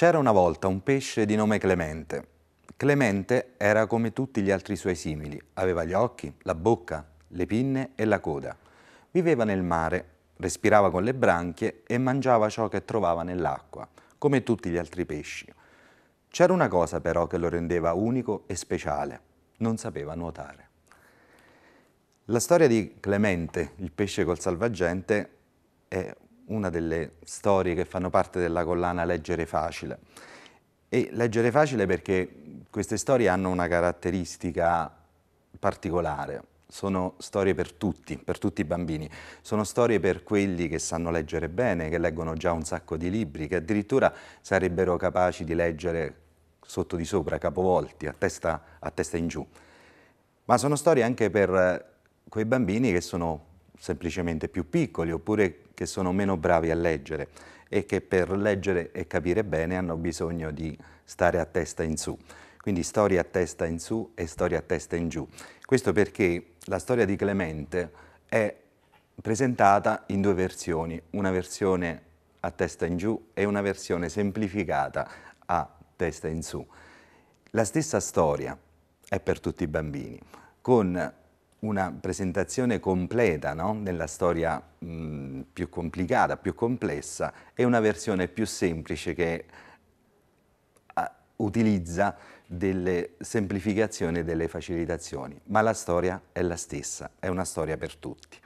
C'era una volta un pesce di nome Clemente. Clemente era come tutti gli altri suoi simili, aveva gli occhi, la bocca, le pinne e la coda. Viveva nel mare, respirava con le branchie e mangiava ciò che trovava nell'acqua, come tutti gli altri pesci. C'era una cosa però che lo rendeva unico e speciale, non sapeva nuotare. La storia di Clemente, il pesce col salvagente, è una delle storie che fanno parte della collana Leggere Facile. E leggere facile perché queste storie hanno una caratteristica particolare, sono storie per tutti, per tutti i bambini, sono storie per quelli che sanno leggere bene, che leggono già un sacco di libri, che addirittura sarebbero capaci di leggere sotto di sopra, capovolti, a testa, a testa in giù. Ma sono storie anche per quei bambini che sono semplicemente più piccoli oppure che sono meno bravi a leggere e che per leggere e capire bene hanno bisogno di stare a testa in su. Quindi storia a testa in su e storia a testa in giù. Questo perché la storia di Clemente è presentata in due versioni, una versione a testa in giù e una versione semplificata a testa in su. La stessa storia è per tutti i bambini, con una presentazione completa no? della storia mh, più complicata, più complessa e una versione più semplice che a, utilizza delle semplificazioni e delle facilitazioni, ma la storia è la stessa, è una storia per tutti.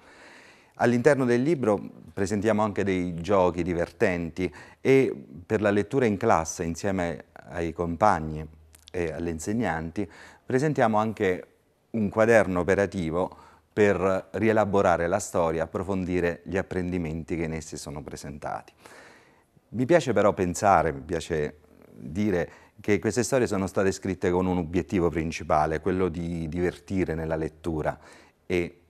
All'interno del libro presentiamo anche dei giochi divertenti e per la lettura in classe insieme ai compagni e alle insegnanti presentiamo anche un quaderno operativo per rielaborare la storia, approfondire gli apprendimenti che in essi sono presentati. Mi piace però pensare, mi piace dire che queste storie sono state scritte con un obiettivo principale, quello di divertire nella lettura e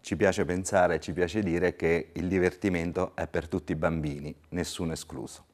ci piace pensare, ci piace dire che il divertimento è per tutti i bambini, nessuno escluso.